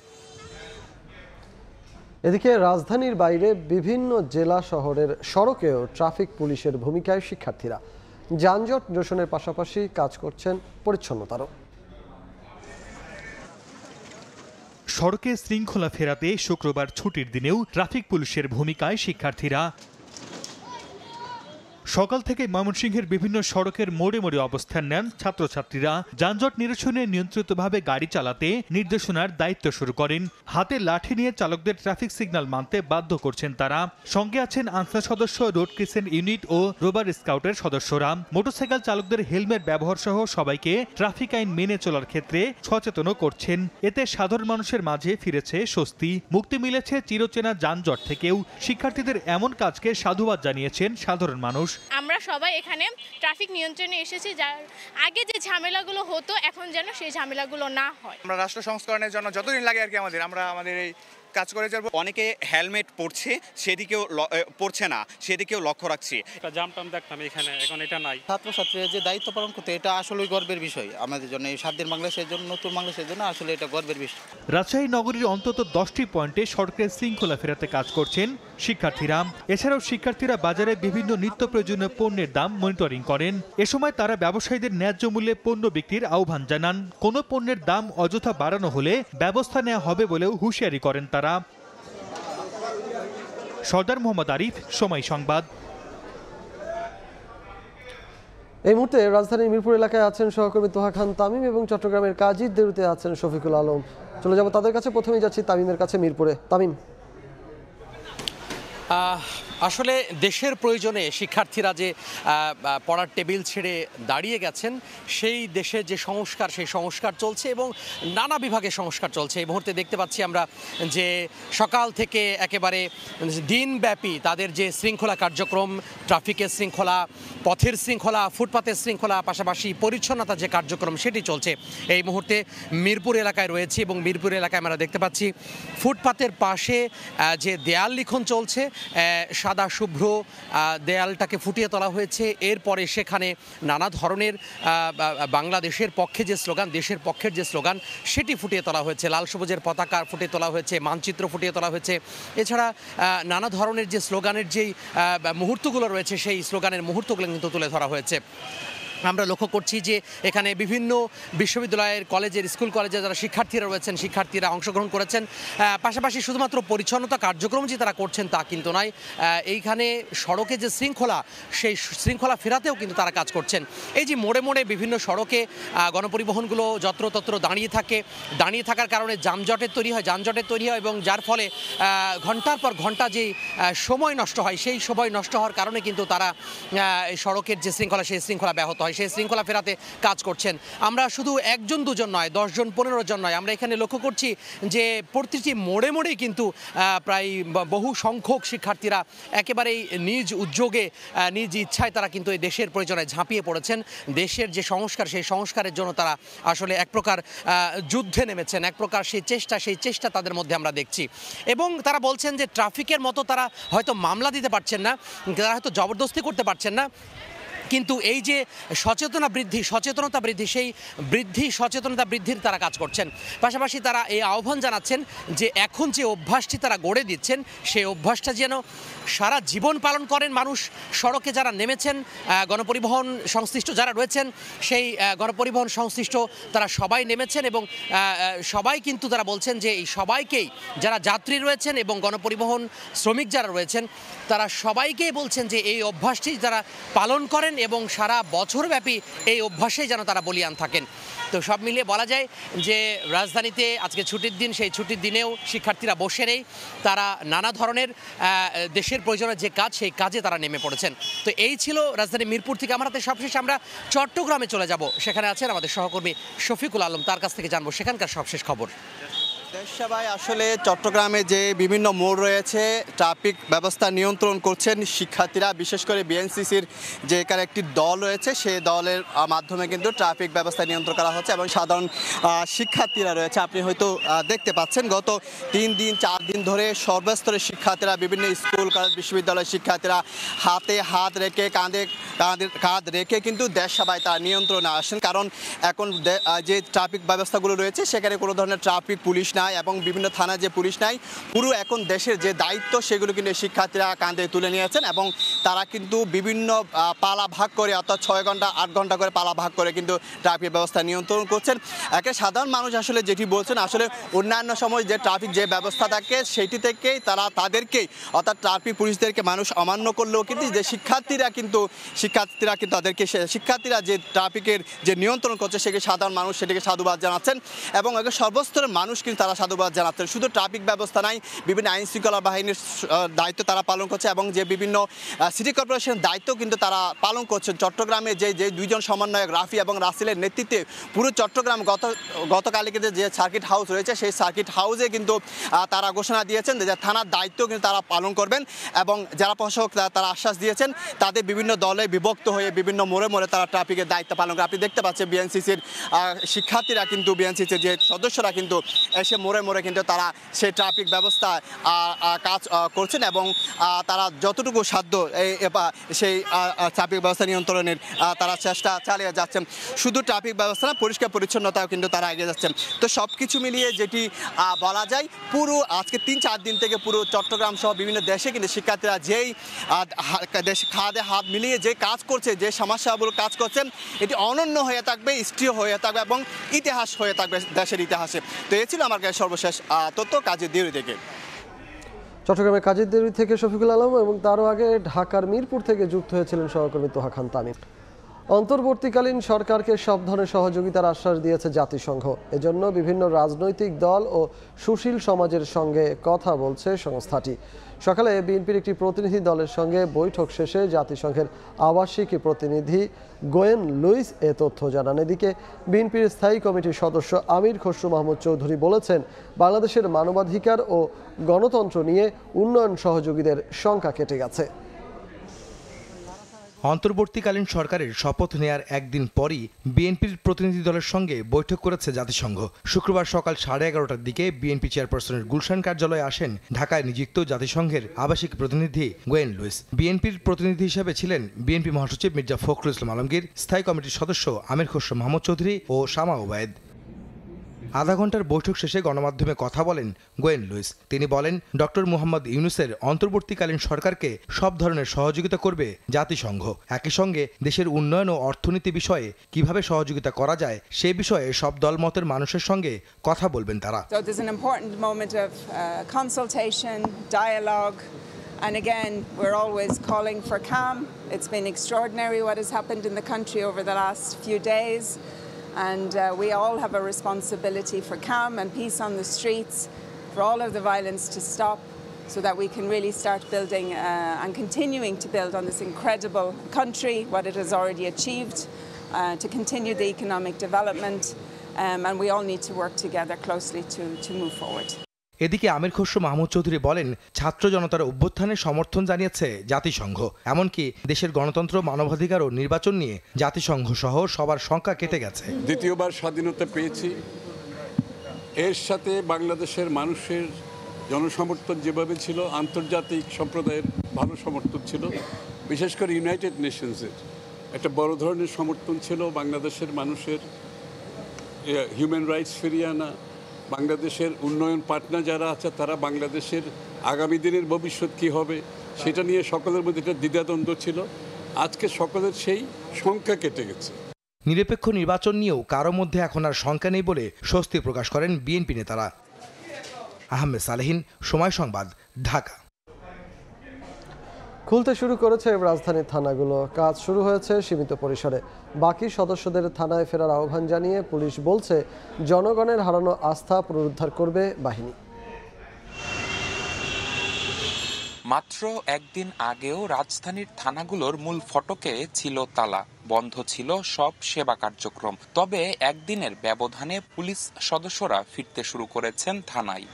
এদিকে রাজধানীর বাইরে বিভিন্ন জেলা শহরের সড়কেও ট্রাফিক পুলিশের ভূমিকায় শিক্ষার্থীরা যানজট নিরসনের পাশাপাশি কাজ করছেন পরিচ্ছন্নতারও সড়কে শৃঙ্খলা ফেরাতে শুক্রবার ছুটির দিনেও ট্রাফিক পুলিশের ভূমিকায় শিক্ষার্থীরা সকাল থেকে ময়মনসিংহের বিভিন্ন সড়কের মোড়ে মোড়ে অবস্থান নেন ছাত্রছাত্রীরা যানজট নিরসনে নিয়ন্ত্রিতভাবে গাড়ি চালাতে নির্দেশনার দায়িত্ব শুরু করেন হাতে লাঠি নিয়ে চালকদের ট্রাফিক সিগন্যাল মানতে বাধ্য করছেন তারা সঙ্গে আছেন আনসার সদস্য রোড ক্রিসেন ইউনিট ও রোবার স্কাউটের সদস্যরা মোটরসাইকেল চালকদের হেলমেট ব্যবহার সহ সবাইকে ট্রাফিক আইন মেনে চলার ক্ষেত্রে সচেতনও করছেন এতে সাধারণ মানুষের মাঝে ফিরেছে স্বস্তি মুক্তি মিলেছে চিরচেনা যানজট থেকেও শিক্ষার্থীদের এমন কাজকে সাধুবাদ জানিয়েছেন সাধারণ মানুষ আমরা সবাই এখানে ট্রাফিক নিয়ন্ত্রণে এসেছি যার আগে যে ঝামেলাগুলো হতো এখন যেন সেই ঝামেলাগুলো না হয় আমরা রাষ্ট্র সংস্করণের জন্য যতদিন লাগে আর কি আমাদের আমরা আমাদের এই কাজ করে যাবো অনেকে হেলমেট পরছে সেদিকেও পড়ছে না সেদিকেও লক্ষ্য রাখছি জাম টাম দেখতাম এখানে এখন এটা নাই ছাত্রছাত্রীরা যে দায়িত্ব পালন করতে এটা আসলে গর্বের বিষয় আমাদের জন্য এই সাত দিন বাংলাদেশের জন্য নতুন বাংলাদেশের জন্য আসলে এটা গর্বের বিষয় রাজশাহী নগরীর অন্তত দশটি পয়েন্টে সরকারের শৃঙ্খলা ফেরাতে কাজ করছেন শিক্ষার্থীরা এছাড়াও শিক্ষার্থীরা বাজারে বিভিন্ন নিত্য প্রয়োজনীয় পণ্যের দাম মনিটরিং করেন এ সময় তারা ব্যবসায়ীদের ন্যায্য মূল্যে পণ্য বিক্রির আহ্বান জানান কোনো পণ্যের দাম অযথা বাড়ানো হলে ব্যবস্থা নেওয়া হবে বলেও হুঁশিয়ারি করেন তারা তারা সর্দার মোহাম্মদ আরিফ সময় সংবাদ এই মুহূর্তে রাজধানীর মিরপুর এলাকায় আছেন সহকর্মী তোহা খান তামিম এবং চট্টগ্রামের কাজী দেরুতে আছেন শফিকুল আলম চলে যাব তাদের কাছে প্রথমেই যাচ্ছি তামিমের কাছে মিরপুরে তামিম আসলে দেশের প্রয়োজনে শিক্ষার্থীরা যে পড়ার টেবিল ছেড়ে দাঁড়িয়ে গেছেন সেই দেশে যে সংস্কার সেই সংস্কার চলছে এবং নানা বিভাগে সংস্কার চলছে এই মুহূর্তে দেখতে পাচ্ছি আমরা যে সকাল থেকে একেবারে দিনব্যাপী তাদের যে শৃঙ্খলা কার্যক্রম ট্রাফিকের শৃঙ্খলা পথের শৃঙ্খলা ফুটপাতের শৃঙ্খলা পাশাপাশি পরিচ্ছন্নতা যে কার্যক্রম সেটি চলছে এই মুহূর্তে মিরপুর এলাকায় রয়েছে এবং মিরপুর এলাকায় আমরা দেখতে পাচ্ছি ফুটপাতের পাশে যে দেয়াল লিখন চলছে সাদা শুভ্র দেয়ালটাকে ফুটিয়ে তোলা হয়েছে এরপরে সেখানে নানা ধরনের বাংলাদেশের পক্ষে যে স্লোগান দেশের পক্ষের যে স্লোগান সেটি ফুটিয়ে তোলা হয়েছে লাল সবুজের পতাকা ফুটিয়ে তোলা হয়েছে মানচিত্র ফুটিয়ে তোলা হয়েছে এছাড়া নানা ধরনের যে স্লোগানের যেই মুহূর্তগুলো রয়েছে সেই স্লোগানের মুহূর্তগুলো কিন্তু তুলে ধরা হয়েছে আমরা লক্ষ্য করছি যে এখানে বিভিন্ন বিশ্ববিদ্যালয়ের কলেজের স্কুল কলেজে যারা শিক্ষার্থীরা রয়েছেন শিক্ষার্থীরা অংশগ্রহণ করেছেন পাশাপাশি শুধুমাত্র পরিচ্ছন্নতা কার্যক্রম যে তারা করছেন তা কিন্তু নয় এইখানে সড়কে যে শৃঙ্খলা সেই শৃঙ্খলা ফেরাতেও কিন্তু তারা কাজ করছেন এই যে মোড়ে মোড়ে বিভিন্ন সড়কে গণপরিবহনগুলো যত্রতত্র দাঁড়িয়ে থাকে দাঁড়িয়ে থাকার কারণে যানজটের তৈরি হয় যানজটের তৈরি হয় এবং যার ফলে ঘন্টার পর ঘন্টা যে সময় নষ্ট হয় সেই সময় নষ্ট হওয়ার কারণে কিন্তু তারা সড়কের যে শৃঙ্খলা সেই শৃঙ্খলা ব্যাহত হয় হয় সেই শৃঙ্খলা ফেরাতে কাজ করছেন আমরা শুধু একজন দুজন নয় দশজন পনেরো জন নয় আমরা এখানে লক্ষ্য করছি যে প্রতিটি মোড়ে মোড়েই কিন্তু প্রায় বহু সংখ্যক শিক্ষার্থীরা একেবারেই নিজ উদ্যোগে নিজ ইচ্ছায় তারা কিন্তু এই দেশের প্রয়োজনে ঝাঁপিয়ে পড়েছেন দেশের যে সংস্কার সেই সংস্কারের জন্য তারা আসলে এক প্রকার যুদ্ধে নেমেছেন এক প্রকার সেই চেষ্টা সেই চেষ্টা তাদের মধ্যে আমরা দেখছি এবং তারা বলছেন যে ট্রাফিকের মতো তারা হয়তো মামলা দিতে পারছেন না তারা হয়তো জবরদস্তি করতে পারছেন না কিন্তু এই যে সচেতনা বৃদ্ধি সচেতনতা বৃদ্ধি সেই বৃদ্ধি সচেতনতা বৃদ্ধির তারা কাজ করছেন পাশাপাশি তারা এই আহ্বান জানাচ্ছেন যে এখন যে অভ্যাসটি তারা গড়ে দিচ্ছেন সেই অভ্যাসটা যেন সারা জীবন পালন করেন মানুষ সড়কে যারা নেমেছেন গণপরিবহন সংশ্লিষ্ট যারা রয়েছেন সেই গণপরিবহন সংশ্লিষ্ট তারা সবাই নেমেছেন এবং সবাই কিন্তু তারা বলছেন যে এই সবাইকেই যারা যাত্রী রয়েছেন এবং গণপরিবহন শ্রমিক যারা রয়েছেন তারা সবাইকেই বলছেন যে এই অভ্যাসটি যারা পালন করেন এবং সারা বছরব্যাপী এই অভ্যাসেই যেন তারা বলিয়ান থাকেন তো সব মিলিয়ে বলা যায় যে রাজধানীতে আজকে ছুটির দিন সেই ছুটির দিনেও শিক্ষার্থীরা বসে নেই তারা নানা ধরনের দেশের প্রয়োজনে যে কাজ সেই কাজে তারা নেমে পড়েছেন তো এই ছিল রাজধানী মিরপুর থেকে আমার হাতে সবশেষ আমরা চট্টগ্রামে চলে যাব সেখানে আছেন আমাদের সহকর্মী শফিকুল আলম তার কাছ থেকে জানবো সেখানকার সবশেষ খবর দেশসভায় আসলে চট্টগ্রামে যে বিভিন্ন মোড় রয়েছে ট্রাফিক ব্যবস্থা নিয়ন্ত্রণ করছেন শিক্ষার্থীরা বিশেষ করে বিএনসিসির যে এখানে একটি দল রয়েছে সেই দলের মাধ্যমে কিন্তু ট্রাফিক ব্যবস্থা নিয়ন্ত্রণ করা হচ্ছে এবং সাধারণ শিক্ষার্থীরা রয়েছে আপনি হয়তো দেখতে পাচ্ছেন গত তিন দিন চার দিন ধরে সর্বস্তরের শিক্ষার্থীরা বিভিন্ন স্কুল কলেজ বিশ্ববিদ্যালয়ের শিক্ষার্থীরা হাতে হাত রেখে কাঁধে কাঁধ রেখে কিন্তু দেশসভায় তারা নিয়ন্ত্রণে আসেন কারণ এখন যে ট্রাফিক ব্যবস্থাগুলো রয়েছে সেখানে কোনো ধরনের ট্রাফিক পুলিশ নাই এবং বিভিন্ন থানা যে পুলিশ নাই পুরো এখন দেশের যে দায়িত্ব সেগুলো কিন্তু শিক্ষার্থীরা কাঁধে তুলে নিয়েছেন এবং তারা কিন্তু বিভিন্ন পালা ভাগ করে অর্থাৎ ছয় ঘন্টা আট ঘন্টা করে পালা ভাগ করে কিন্তু ট্রাফিক ব্যবস্থা নিয়ন্ত্রণ করছেন একে সাধারণ মানুষ আসলে যেটি বলছেন আসলে অন্যান্য সময় যে ট্রাফিক যে ব্যবস্থা থাকে সেটি থেকেই তারা তাদেরকেই অর্থাৎ ট্রাফিক পুলিশদেরকে মানুষ অমান্য করলেও কিন্তু যে শিক্ষার্থীরা কিন্তু শিক্ষার্থীরা কিন্তু তাদেরকে শিক্ষার্থীরা যে ট্রাফিকের যে নিয়ন্ত্রণ করছে সেটি সাধারণ মানুষ সেটিকে সাধুবাদ জানাচ্ছেন এবং একে সর্বস্তরের মানুষ কিন্তু তারা সাধুবাদ জানাচ্ছেন শুধু ট্রাফিক ব্যবস্থা নাই বিভিন্ন আইন শৃঙ্খলা বাহিনীর দায়িত্ব তারা পালন করছে এবং যে বিভিন্ন সিটি কর্পোরেশনের দায়িত্ব কিন্তু তারা পালন করছেন চট্টগ্রামে যে যে দুইজন সমন্বয়ক রাফি এবং রাসিলের নেতৃত্বে পুরো চট্টগ্রাম গত গতকালে কিন্তু যে সার্কিট হাউস রয়েছে সেই সার্কিট হাউসে কিন্তু তারা ঘোষণা দিয়েছেন যে থানার দায়িত্ব কিন্তু তারা পালন করবেন এবং যারা প্রশাসক তারা আশ্বাস দিয়েছেন তাদের বিভিন্ন দলে বিভক্ত হয়ে বিভিন্ন মোড়ে মোড়ে তারা ট্রাফিকের দায়িত্ব পালন করে আপনি দেখতে পাচ্ছেন বিএনসিসির শিক্ষার্থীরা কিন্তু বিএনসিসির যে সদস্যরা কিন্তু এসে মোড়ে মোড়ে কিন্তু তারা সেই ট্রাফিক ব্যবস্থা কাজ করছেন এবং তারা যতটুকু সাধ্য এই সেই ট্রাফিক ব্যবস্থা নিয়ন্ত্রণের তারা চেষ্টা চালিয়ে যাচ্ছেন শুধু ট্রাফিক ব্যবস্থা না পরিষ্কার পরিচ্ছন্নতাও কিন্তু তারা এগিয়ে যাচ্ছেন তো সব কিছু মিলিয়ে যেটি বলা যায় পুরো আজকে তিন চার দিন থেকে পুরো চট্টগ্রাম সহ বিভিন্ন দেশে কিন্তু শিক্ষার্থীরা যেই দেশে খাদে হাত মিলিয়ে যে কাজ করছে যে সমস্যাগুলো কাজ করছেন এটি অনন্য হয়ে থাকবে স্ত্রী হয়ে থাকবে এবং ইতিহাস হয়ে থাকবে দেশের ইতিহাসে তো এ ছিল আমার থাকে সর্বশেষ তথ্য কাজের দেরি থেকে চট্টগ্রামের কাজের দেরি থেকে শফিকুল আলম এবং তারও আগে ঢাকার মিরপুর থেকে যুক্ত হয়েছিলেন সহকর্মী তোহা খান তামিম অন্তর্বর্তীকালীন সরকারকে সব ধরনের সহযোগিতার আশ্বাস দিয়েছে জাতিসংঘ এজন্য বিভিন্ন রাজনৈতিক দল ও সুশীল সমাজের সঙ্গে কথা বলছে সংস্থাটি সকালে বিএনপির একটি প্রতিনিধি দলের সঙ্গে বৈঠক শেষে জাতিসংঘের আবাসিক প্রতিনিধি গোয়েন লুইস এ তথ্য জানান এদিকে বিএনপির স্থায়ী কমিটির সদস্য আমির খসরু মাহমুদ চৌধুরী বলেছেন বাংলাদেশের মানবাধিকার ও গণতন্ত্র নিয়ে উন্নয়ন সহযোগীদের সংখ্যা কেটে গেছে অন্তর্বর্তীকালীন সরকারের শপথ নেয়ার একদিন পরই বিএনপির প্রতিনিধি দলের সঙ্গে বৈঠক করেছে জাতিসংঘ শুক্রবার সকাল সাড়ে এগারোটার দিকে বিএনপি চেয়ারপারসনের গুলশান কার্যালয়ে আসেন ঢাকায় নিযুক্ত জাতিসংঘের আবাসিক প্রতিনিধি গোয়েন লুইস বিএনপির প্রতিনিধি হিসেবে ছিলেন বিএনপি মহাসচিব মির্জা ফখরুল ইসলাম আলমগীর স্থায়ী কমিটির সদস্য আমির খসরু মাহমুদ চৌধুরী ও শামা ওবায়দ আধা ঘন্টার বৈঠক শেষে গণমাধ্যমে কথা বলেন গোয়েন লুইস তিনি বলেন ডক্টর মুহাম্মদ ইউনুসের অন্তর্বর্তীকালীন সরকারকে সব ধরনের সহযোগিতা করবে জাতিসংঘ একই সঙ্গে দেশের উন্নয়ন ও অর্থনীতি বিষয়ে কিভাবে সহযোগিতা করা যায় সে বিষয়ে সব দলমতের মানুষের সঙ্গে কথা বলবেন তারা uh, And again, we're always calling for calm. It's been extraordinary what has happened in the country over the last few days. And uh, we all have a responsibility for calm and peace on the streets, for all of the violence to stop, so that we can really start building uh, and continuing to build on this incredible country, what it has already achieved, uh, to continue the economic development. Um, and we all need to work together closely to, to move forward. এদিকে আমির খসরু মাহমুদ চৌধুরী বলেন ছাত্র জনতার অভ্যুত্থানে সমর্থন জানিয়েছে জাতিসংঘ এমনকি দেশের গণতন্ত্র মানবাধিকার ও নির্বাচন নিয়ে জাতিসংঘ সহ সবার সংখ্যা কেটে গেছে দ্বিতীয়বার স্বাধীনতা পেয়েছি এর সাথে বাংলাদেশের মানুষের জনসমর্থন যেভাবে ছিল আন্তর্জাতিক সম্প্রদায়ের ভালো সমর্থন ছিল বিশেষ করে ইউনাইটেড নেশনসের একটা বড় ধরনের সমর্থন ছিল বাংলাদেশের মানুষের হিউম্যান রাইটস ফিরিয়ে আনা বাংলাদেশের উন্নয়ন পার্টনার যারা আছে তারা বাংলাদেশের আগামী দিনের ভবিষ্যৎ কী হবে সেটা নিয়ে সকলের মধ্যে একটা দ্বিধাদ্বন্দ্ব ছিল আজকে সকলের সেই সংখ্যা কেটে গেছে নিরপেক্ষ নির্বাচন নিয়েও কারো মধ্যে এখন আর সংখ্যা নেই বলে স্বস্তি প্রকাশ করেন বিএনপি নেতারা আহমেদ সালেহীন সময় সংবাদ ঢাকা খুলতে শুরু করেছে রাজধানীর থানাগুলো কাজ শুরু হয়েছে সীমিত পরিসরে বাকি সদস্যদের থানায় ফেরার আহ্বান জানিয়ে পুলিশ বলছে জনগণের হারানো আস্থা পুনরুদ্ধার করবে বাহিনী মাত্র একদিন আগেও রাজধানীর থানাগুলোর মূল ফটকে ছিল তালা বন্ধ ছিল সব সেবা কার্যক্রম তবে একদিনের ব্যবধানে পুলিশ সদস্যরা ফিরতে শুরু করেছেন থানায়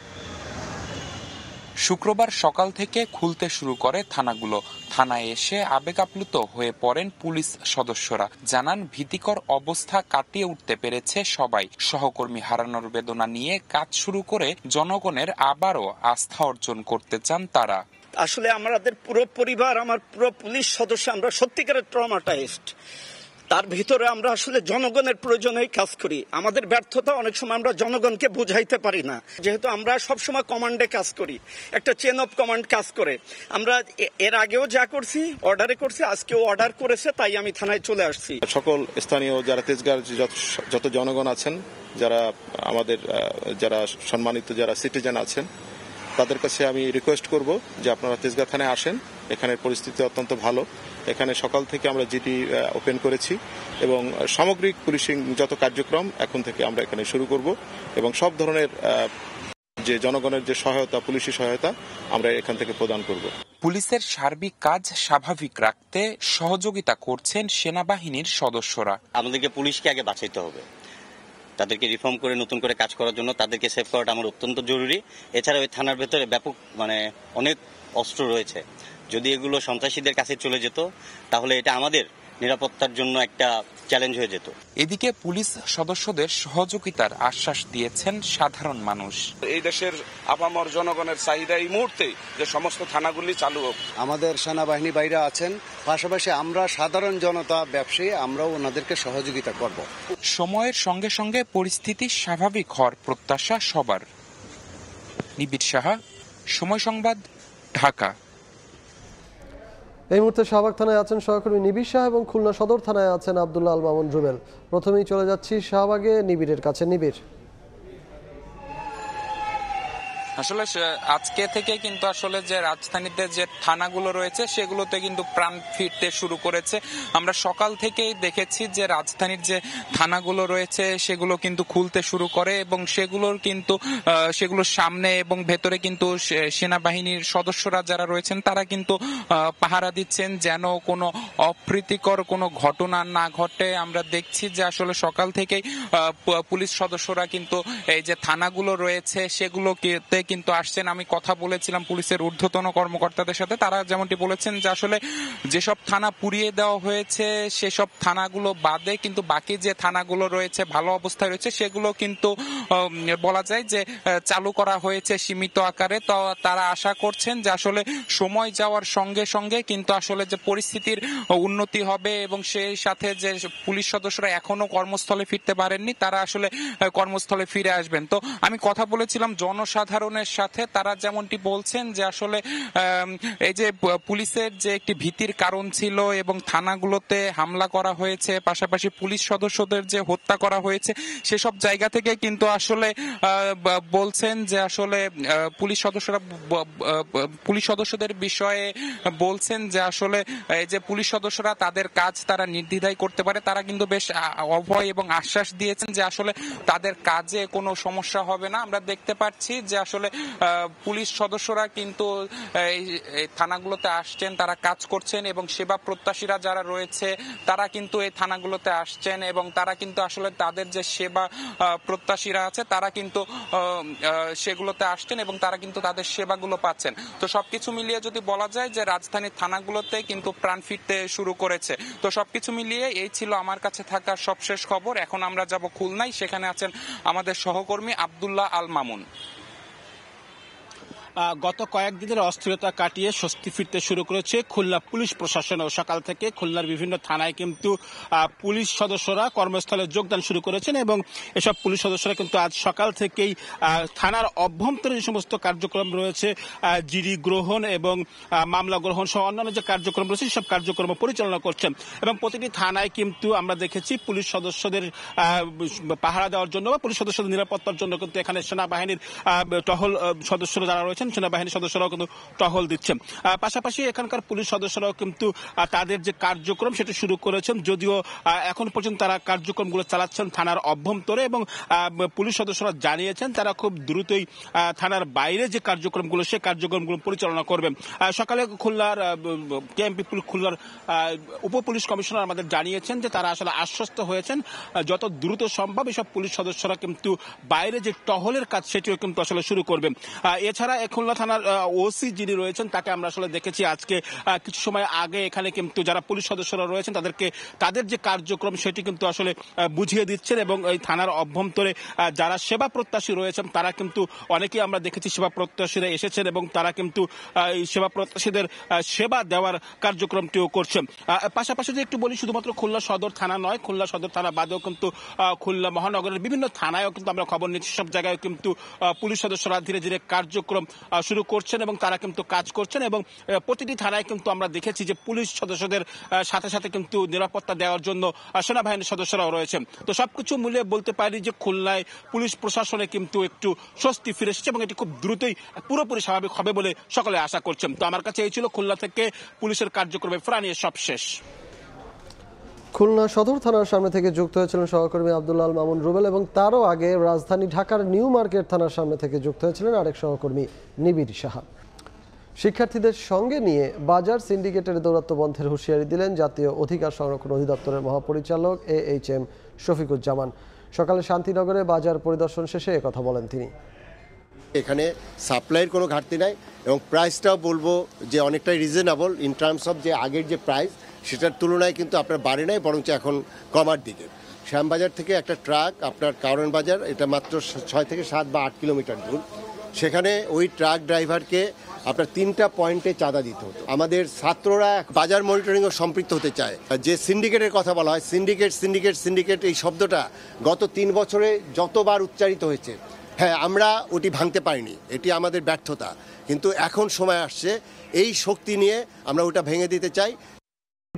শুক্রবার সকাল থেকে খুলতে শুরু করে থানাগুলো থানায় এসে আবেগ আপ্লুত হয়ে পড়েন পুলিশ সদস্যরা জানান ভীতিকর অবস্থা কাটিয়ে উঠতে পেরেছে সবাই সহকর্মী হারানোর বেদনা নিয়ে কাজ শুরু করে জনগণের আবারও আস্থা অর্জন করতে চান তারা আসলে আমাদের পুরো পরিবার আমার পুরো পুলিশ সদস্য আমরা সত্যিকারের ট্রমাটাইজড তার ভিতরে আমরা আসলে জনগণের প্রয়োজনে কাজ করি আমাদের ব্যর্থতা অনেক সময় আমরা জনগণকে বুঝাইতে পারি না যেহেতু আমরা সবসময় কমান্ডে কাজ করি একটা চেন অফ কমান্ড কাজ করে আমরা এর আগেও যা করছি অর্ডারে করছি আজকেও অর্ডার করেছে তাই আমি থানায় চলে আসছি সকল স্থানীয় যারা তেজগাঁর যত জনগণ আছেন যারা আমাদের যারা সম্মানিত যারা সিটিজেন আছেন তাদের কাছে আমি রিকোয়েস্ট করব যে আপনারা তেজগা থানায় আসেন এখানের পরিস্থিতি অত্যন্ত ভালো এখানে সকাল থেকে আমরা জিডি ওপেন করেছি এবং সামগ্রিক পুলিশিং যত কার্যক্রম এখন থেকে আমরা এখানে শুরু করব এবং সব ধরনের যে জনগণের যে সহায়তা পুলিশি সহায়তা আমরা এখান থেকে প্রদান করব পুলিশের সার্বিক কাজ স্বাভাবিক রাখতে সহযোগিতা করছেন সেনাবাহিনীর সদস্যরা আমাদেরকে পুলিশকে আগে বাঁচাইতে হবে তাদেরকে রিফর্ম করে নতুন করে কাজ করার জন্য তাদেরকে সেভ করাটা আমার অত্যন্ত জরুরি এছাড়া ওই থানার ভেতরে ব্যাপক মানে অনেক অস্ত্র রয়েছে যদি এগুলো সন্ত্রাসীদের কাছে চলে যেত তাহলে এটা আমাদের নিরাপত্তার জন্য একটা চ্যালেঞ্জ হয়ে যেত এদিকে পুলিশ সদস্যদের সহযোগিতার আশ্বাস দিয়েছেন সাধারণ মানুষ এই দেশের আপামর জনগণের চাহিদা এই মুহূর্তে যে সমস্ত থানাগুলি চালু হোক আমাদের সেনাবাহিনী বাইরে আছেন পাশাপাশি আমরা সাধারণ জনতা ব্যবসায়ী আমরাও ওনাদেরকে সহযোগিতা করব সময়ের সঙ্গে সঙ্গে পরিস্থিতি স্বাভাবিক হওয়ার প্রত্যাশা সবার নিবিড় সাহা সময় সংবাদ ঢাকা এই মুহূর্তে শাহবাগ থানায় আছেন সহকর্মী নিবিড় শাহ এবং খুলনা সদর থানায় আছেন আবদুল্লাহ আল মামুন জুবেল প্রথমেই চলে যাচ্ছি শাহবাগে নিবিড়ের কাছে নিবিড় আসলে আজকে থেকে কিন্তু আসলে যে রাজধানীতে যে থানাগুলো রয়েছে সেগুলোতে কিন্তু প্রাণ ফিরতে শুরু করেছে আমরা সকাল থেকেই দেখেছি যে রাজধানীর যে থানাগুলো রয়েছে সেগুলো কিন্তু খুলতে শুরু করে এবং সেগুলোর কিন্তু সেগুলোর সামনে এবং ভেতরে কিন্তু সেনাবাহিনীর সদস্যরা যারা রয়েছেন তারা কিন্তু পাহারা দিচ্ছেন যেন কোনো অপ্রীতিকর কোনো ঘটনা না ঘটে আমরা দেখছি যে আসলে সকাল থেকেই পুলিশ সদস্যরা কিন্তু এই যে থানাগুলো রয়েছে সেগুলোতে কিন্তু আসছেন আমি কথা বলেছিলাম পুলিশের ঊর্ধ্বতন কর্মকর্তাদের সাথে তারা যেমনটি বলেছেন যে আসলে যেসব থানা পুড়িয়ে দেওয়া হয়েছে সেসব থানাগুলো বাদে কিন্তু বাকি যে থানাগুলো রয়েছে ভালো অবস্থায় রয়েছে সেগুলো কিন্তু বলা যায় যে চালু করা হয়েছে সীমিত আকারে তো তারা আশা করছেন যে আসলে সময় যাওয়ার সঙ্গে সঙ্গে কিন্তু আসলে যে পরিস্থিতির উন্নতি হবে এবং সেই সাথে যে পুলিশ সদস্যরা এখনো কর্মস্থলে ফিরতে পারেননি তারা আসলে কর্মস্থলে ফিরে আসবেন তো আমি কথা বলেছিলাম জনসাধারণ ধরনের সাথে তারা যেমনটি বলছেন যে আসলে এই যে পুলিশের যে একটি ভীতির কারণ ছিল এবং থানাগুলোতে হামলা করা হয়েছে পাশাপাশি পুলিশ সদস্যদের যে হত্যা করা হয়েছে সেসব জায়গা থেকে কিন্তু আসলে বলছেন যে আসলে পুলিশ সদস্যরা পুলিশ সদস্যদের বিষয়ে বলছেন যে আসলে এই যে পুলিশ সদস্যরা তাদের কাজ তারা নির্দ্বিধায় করতে পারে তারা কিন্তু বেশ অভয় এবং আশ্বাস দিয়েছেন যে আসলে তাদের কাজে কোনো সমস্যা হবে না আমরা দেখতে পাচ্ছি যে আসলে আসলে পুলিশ সদস্যরা কিন্তু এই থানাগুলোতে আসছেন তারা কাজ করছেন এবং সেবা প্রত্যাশীরা যারা রয়েছে তারা কিন্তু এই থানাগুলোতে আসছেন এবং তারা কিন্তু আসলে তাদের যে সেবা প্রত্যাশীরা আছে তারা কিন্তু সেগুলোতে আসছেন এবং তারা কিন্তু তাদের সেবাগুলো পাচ্ছেন তো সবকিছু মিলিয়ে যদি বলা যায় যে রাজধানীর থানাগুলোতে কিন্তু প্রাণ ফিরতে শুরু করেছে তো সবকিছু মিলিয়ে এই ছিল আমার কাছে থাকা সবশেষ খবর এখন আমরা যাব খুলনায় সেখানে আছেন আমাদের সহকর্মী আবদুল্লাহ আল মামুন গত কয়েকদিনের অস্থিরতা কাটিয়ে স্বস্তি ফিরতে শুরু করেছে খুলনা পুলিশ প্রশাসন ও সকাল থেকে খুলনার বিভিন্ন থানায় কিন্তু পুলিশ সদস্যরা কর্মস্থলে যোগদান শুরু করেছেন এবং এসব পুলিশ সদস্যরা কিন্তু আজ সকাল থেকেই থানার অভ্যন্তরে যে সমস্ত কার্যক্রম রয়েছে জিডি গ্রহণ এবং মামলা গ্রহণ সহ অন্যান্য যে কার্যক্রম রয়েছে সেসব কার্যক্রম পরিচালনা করছেন এবং প্রতিটি থানায় কিন্তু আমরা দেখেছি পুলিশ সদস্যদের পাহারা দেওয়ার জন্য বা পুলিশ সদস্যদের নিরাপত্তার জন্য কিন্তু এখানে সেনাবাহিনীর টহল সদস্যরা যারা রয়েছে করছেন সেনাবাহিনীর সদস্যরাও কিন্তু টহল দিচ্ছেন পাশাপাশি এখানকার পুলিশ সদস্যরাও কিন্তু তাদের যে কার্যক্রম সেটা শুরু করেছেন যদিও এখন পর্যন্ত তারা কার্যক্রমগুলো চালাচ্ছেন থানার অভ্যন্তরে এবং পুলিশ সদস্যরা জানিয়েছেন তারা খুব দ্রুতই থানার বাইরে যে কার্যক্রমগুলো সে কার্যক্রমগুলো পরিচালনা করবেন সকালে খুলনার কেএমপি খুলনার উপ পুলিশ কমিশনার আমাদের জানিয়েছেন যে তারা আসলে আশ্বস্ত হয়েছেন যত দ্রুত সম্ভব এসব পুলিশ সদস্যরা কিন্তু বাইরে যে টহলের কাজ সেটিও কিন্তু আসলে শুরু করবেন এছাড়া খুলনা থানার ওসি যিনি রয়েছেন তাকে আমরা আসলে দেখেছি আজকে কিছু সময় আগে এখানে কিন্তু যারা পুলিশ সদস্যরা রয়েছেন তাদেরকে তাদের যে কার্যক্রম সেটি কিন্তু আসলে বুঝিয়ে দিচ্ছেন এবং এই থানার অভ্যন্তরে যারা সেবা প্রত্যাশী রয়েছেন তারা কিন্তু অনেকেই আমরা দেখেছি সেবা প্রত্যাশীরা এসেছেন এবং তারা কিন্তু এই সেবা প্রত্যাশীদের সেবা দেওয়ার কার্যক্রমটিও করছেন পাশাপাশি যদি একটু বলি শুধুমাত্র খুলনা সদর থানা নয় খুলনা সদর থানা বাদেও কিন্তু খুলনা মহানগরের বিভিন্ন থানায়ও কিন্তু আমরা খবর নিচ্ছি সব জায়গায় কিন্তু পুলিশ সদস্যরা ধীরে ধীরে কার্যক্রম শুরু করছেন এবং তারা কিন্তু কাজ করছেন এবং প্রতিটি থানায় কিন্তু আমরা দেখেছি যে পুলিশ সদস্যদের সাথে সাথে কিন্তু নিরাপত্তা দেওয়ার জন্য সেনাবাহিনীর সদস্যরাও রয়েছেন তো সবকিছু মূলে বলতে পারি যে খুলনায় পুলিশ প্রশাসনে কিন্তু একটু স্বস্তি ফিরে এসেছে এবং এটি খুব দ্রুতই পুরোপুরি স্বাভাবিক হবে বলে সকলে আশা করছেন তো আমার কাছে এই ছিল খুলনা থেকে পুলিশের কার্যক্রমে ফ্রানিয়ে সব শেষ খুলনা সদর থানার সামনে থেকে যুক্ত হয়েছিলেন সহকর্মী আবদুল্লাল মামুন রুবেল এবং তারও আগে রাজধানী ঢাকার নিউ মার্কেট থানার সামনে থেকে যুক্ত হয়েছিলেন আরেক সহকর্মী নিবির সাহা শিক্ষার্থীদের সঙ্গে নিয়ে বাজার সিন্ডিকেটের দৌরাত্ব বন্ধের হুঁশিয়ারি দিলেন জাতীয় অধিকার সংরক্ষণ অধিদপ্তরের মহাপরিচালক এ এইচ এম শফিকুজ্জামান সকালে শান্তিনগরে বাজার পরিদর্শন শেষে কথা বলেন তিনি এখানে সাপ্লাইয়ের কোনো ঘাটতি নাই এবং প্রাইসটাও বলবো যে অনেকটাই রিজনেবল ইন টার্মস অফ যে আগের যে প্রাইস সেটার তুলনায় কিন্তু আপনার বাড়ি নাই বরঞ্চ এখন কমার দিকে শ্যামবাজার থেকে একটা ট্রাক আপনার কারণ বাজার এটা মাত্র ছয় থেকে সাত বা আট কিলোমিটার দূর সেখানে ওই ট্রাক ড্রাইভারকে আপনার তিনটা পয়েন্টে চাঁদা দিতে হতো আমাদের ছাত্ররা বাজার মনিটরিংও সম্পৃক্ত হতে চায় যে সিন্ডিকেটের কথা বলা হয় সিন্ডিকেট সিন্ডিকেট সিন্ডিকেট এই শব্দটা গত তিন বছরে যতবার উচ্চারিত হয়েছে হ্যাঁ আমরা ওটি ভাঙতে পারিনি এটি আমাদের ব্যর্থতা কিন্তু এখন সময় আসছে এই শক্তি নিয়ে আমরা ওটা ভেঙে দিতে চাই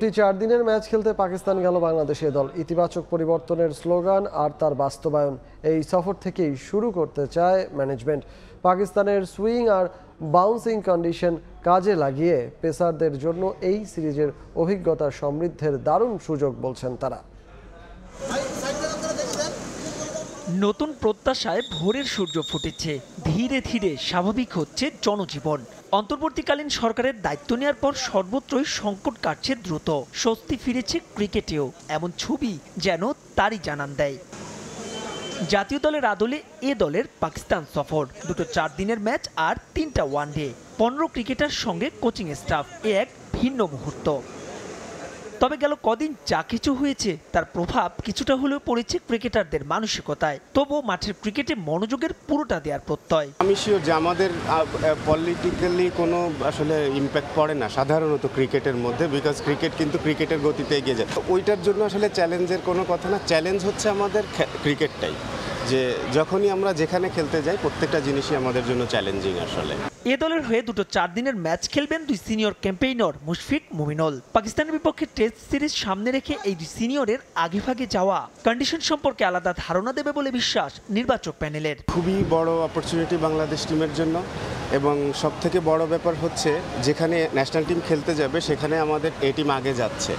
দুটি চার দিনের ম্যাচ খেলতে পাকিস্তান গেল বাংলাদেশে দল ইতিবাচক পরিবর্তনের স্লোগান আর তার বাস্তবায়ন এই সফর থেকেই শুরু করতে চায় ম্যানেজমেন্ট পাকিস্তানের সুইং আর বাউন্সিং কন্ডিশন কাজে লাগিয়ে পেসারদের জন্য এই সিরিজের অভিজ্ঞতা সমৃদ্ধের দারুণ সুযোগ বলছেন তারা নতুন প্রত্যাশায় ভোরের সূর্য ফুটেছে ধীরে ধীরে স্বাভাবিক হচ্ছে জনজীবন অন্তর্বর্তীকালীন সরকারের দায়িত্ব নেওয়ার পর সর্বত্রই সংকট কাটছে দ্রুত স্বস্তি ফিরেছে ক্রিকেটেও এমন ছবি যেন তারই জানান দেয় জাতীয় দলের আদলে এ দলের পাকিস্তান সফর দুটো চার দিনের ম্যাচ আর তিনটা ওয়ানডে পনেরো ক্রিকেটার সঙ্গে কোচিং স্টাফ এ এক ভিন্ন মুহূর্ত তবে গেল কদিন যা কিছু হয়েছে তার প্রভাব কিছুটা হলেও পড়েছে ক্রিকেটারদের মানসিকতায় তবুও মাঠের ক্রিকেটে মনোযোগের পুরোটা দেওয়ার প্রত্যয় আমি শিওর যে আমাদের পলিটিক্যালি কোনো আসলে ইম্প্যাক্ট পড়ে না সাধারণত ক্রিকেটের মধ্যে বিকজ ক্রিকেট কিন্তু ক্রিকেটের গতিতে এগিয়ে যায় ওইটার জন্য আসলে চ্যালেঞ্জের কোনো কথা না চ্যালেঞ্জ হচ্ছে আমাদের ক্রিকেটটাই যে যখনই আমরা যেখানে খেলতে যাই প্রত্যেকটা জিনিসই আমাদের জন্য চ্যালেঞ্জিং আসলে এ দলের হয়ে দুটো চার দিনের ম্যাচ খেলবেন দুই সিনিয়র ক্যাম্পেইনর মুশফিক মুমিনল পাকিস্তানের বিপক্ষে টেস্ট সিরিজ সামনে রেখে এই দুই সিনিয়রের আগেভাগে যাওয়া কন্ডিশন সম্পর্কে আলাদা ধারণা দেবে বলে বিশ্বাস নির্বাচক প্যানেলের খুবই বড় অপরচুনিটি বাংলাদেশ টিমের জন্য এবং সব থেকে বড় ব্যাপার হচ্ছে যেখানে ন্যাশনাল টিম খেলতে যাবে সেখানে আমাদের এ টিম আগে যাচ্ছে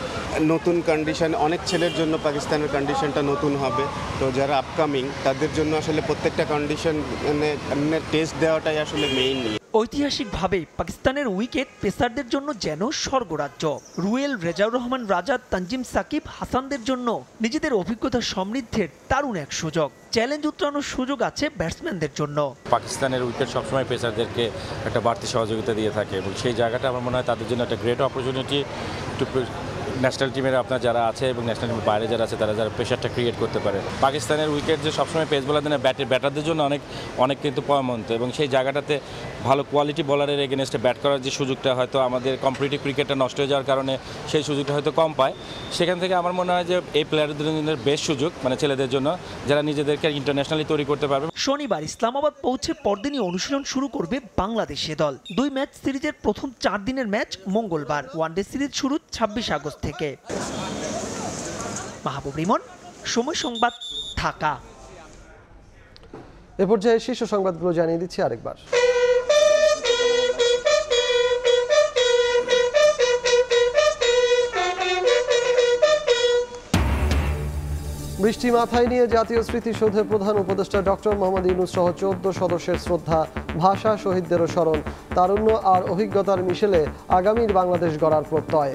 নতুন কন্ডিশন অনেক ছেলের জন্য পাকিস্তানের কন্ডিশনটা নতুন হবে তো যারা আপকামিং তাদের তাদের জন্য আসলে প্রত্যেকটা কন্ডিশন মানে টেস্ট মানে দেওয়াটাই আসলে মেইন ঐতিহাসিকভাবে পাকিস্তানের উইকেট পেসারদের জন্য যেন স্বর্গরাজ্য রুয়েল রেজাউর রহমান রাজা তানজিম সাকিব হাসানদের জন্য নিজেদের অভিজ্ঞতা সমৃদ্ধের দারুণ এক সুযোগ চ্যালেঞ্জ উত্তরানোর সুযোগ আছে ব্যাটসম্যানদের জন্য পাকিস্তানের উইকেট সবসময় পেসারদেরকে একটা বাড়তি সহযোগিতা দিয়ে থাকে এবং সেই জায়গাটা আমার মনে হয় তাদের জন্য একটা গ্রেট অপরচুনিটি টু ন্যাশনাল টিমের আপনার যারা আছে এবং ন্যাশনাল টিমের বাইরে যারা আছে তারা যারা প্রেশারটা ক্রিয়েট করতে পারে পাকিস্তানের উইকেট যে সবসময় পেস বলার দিনে ব্যাটের ব্যাটারদের জন্য অনেক অনেক কিন্তু পয়মন্ত এবং সেই জায়গাটাতে ভালো কোয়ালিটি বলারের এগেনস্টে ব্যাট করার যে সুযোগটা হয়তো আমাদের কম্পিটিভ ক্রিকেটটা নষ্ট হয়ে যাওয়ার কারণে সেই সুযোগটা হয়তো কম পায় সেখান থেকে আমার মনে হয় যে এই প্লেয়ারদের জন্য বেশ সুযোগ মানে ছেলেদের জন্য যারা নিজেদেরকে ইন্টারন্যাশনালি তৈরি করতে পারবে শনিবার ইসলামাবাদ পৌঁছে পরদিনই অনুশীলন শুরু করবে বাংলাদেশে দল দুই ম্যাচ সিরিজের প্রথম চার দিনের ম্যাচ মঙ্গলবার ওয়ানডে সিরিজ শুরু ছাব্বিশ আগস্ট থেকে মাহবুব রিমন সময় সংবাদ ঢাকা এ পর্যায়ে শীর্ষ সংবাদগুলো জানিয়ে দিচ্ছি আরেকবার বৃষ্টি মাথায় নিয়ে জাতীয় স্মৃতিসৌধে প্রধান উপদেষ্টা ডক্টর মোহাম্মদ ইউনুস সহ চোদ্দ সদস্যের শ্রদ্ধা ভাষা শহীদদেরও স্মরণ তারুণ্য আর অভিজ্ঞতার মিশেলে আগামীর বাংলাদেশ গড়ার প্রত্যয়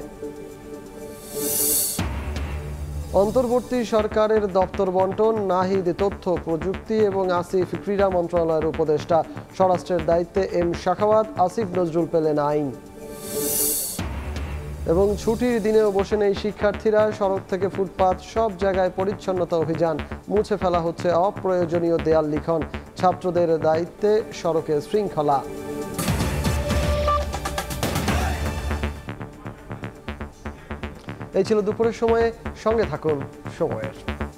অন্তর্বর্তী সরকারের দপ্তর বন্টন নাহিদ তথ্য প্রযুক্তি এবং আসিফ ক্রীড়া মন্ত্রণালয়ের উপদেষ্টা স্বরাষ্ট্রের দায়িত্বে এম শাখাওয়াত আসিফ নজরুল পেলেন আইন এবং ছুটির দিনেও বসে নেই শিক্ষার্থীরা সড়ক থেকে ফুটপাত সব জায়গায় পরিচ্ছন্নতা অভিযান মুছে ফেলা হচ্ছে অপ্রয়োজনীয় দেয়াল লিখন ছাত্রদের দায়িত্বে সড়কের শৃঙ্খলা এই ছিল দুপুরের সময়ে সঙ্গে থাকুন সময়ের